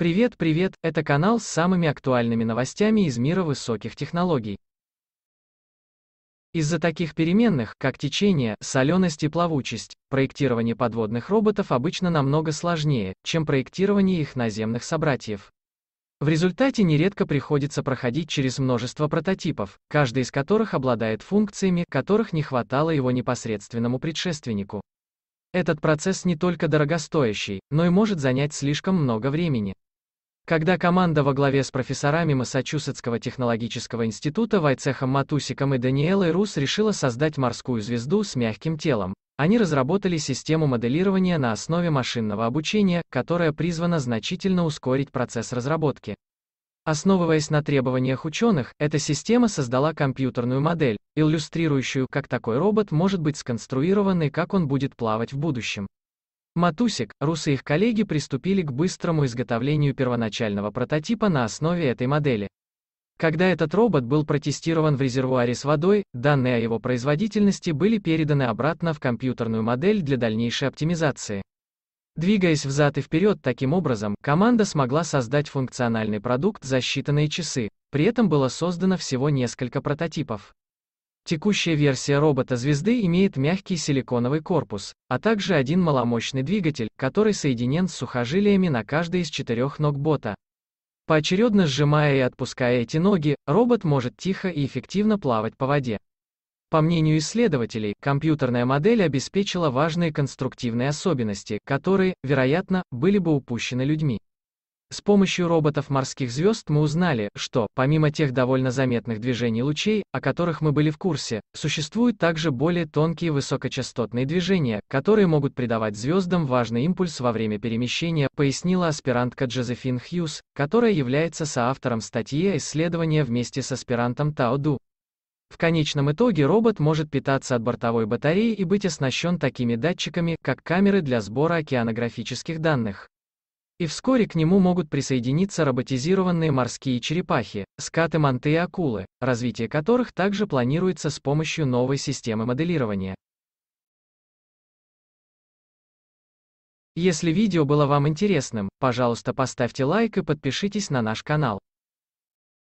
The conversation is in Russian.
Привет, привет, это канал с самыми актуальными новостями из мира высоких технологий. Из-за таких переменных, как течение, соленость и плавучесть, проектирование подводных роботов обычно намного сложнее, чем проектирование их наземных собратьев. В результате нередко приходится проходить через множество прототипов, каждый из которых обладает функциями, которых не хватало его непосредственному предшественнику. Этот процесс не только дорогостоящий, но и может занять слишком много времени. Когда команда во главе с профессорами Массачусетского технологического института Вайцехом Матусиком и Даниэлой Рус решила создать морскую звезду с мягким телом, они разработали систему моделирования на основе машинного обучения, которая призвана значительно ускорить процесс разработки. Основываясь на требованиях ученых, эта система создала компьютерную модель, иллюстрирующую, как такой робот может быть сконструирован и как он будет плавать в будущем. Матусик, русы их коллеги приступили к быстрому изготовлению первоначального прототипа на основе этой модели. Когда этот робот был протестирован в резервуаре с водой, данные о его производительности были переданы обратно в компьютерную модель для дальнейшей оптимизации. Двигаясь взад и вперед таким образом, команда смогла создать функциональный продукт за считанные часы, при этом было создано всего несколько прототипов. Текущая версия робота-звезды имеет мягкий силиконовый корпус, а также один маломощный двигатель, который соединен с сухожилиями на каждой из четырех ног бота. Поочередно сжимая и отпуская эти ноги, робот может тихо и эффективно плавать по воде. По мнению исследователей, компьютерная модель обеспечила важные конструктивные особенности, которые, вероятно, были бы упущены людьми. С помощью роботов морских звезд мы узнали, что, помимо тех довольно заметных движений лучей, о которых мы были в курсе, существуют также более тонкие высокочастотные движения, которые могут придавать звездам важный импульс во время перемещения, пояснила аспирантка Джозефин Хьюз, которая является соавтором статьи исследования вместе с аспирантом Тао Ду. В конечном итоге робот может питаться от бортовой батареи и быть оснащен такими датчиками, как камеры для сбора океанографических данных. И вскоре к нему могут присоединиться роботизированные морские черепахи, скаты, манты и акулы, развитие которых также планируется с помощью новой системы моделирования. Если видео было вам интересным, пожалуйста поставьте лайк и подпишитесь на наш канал.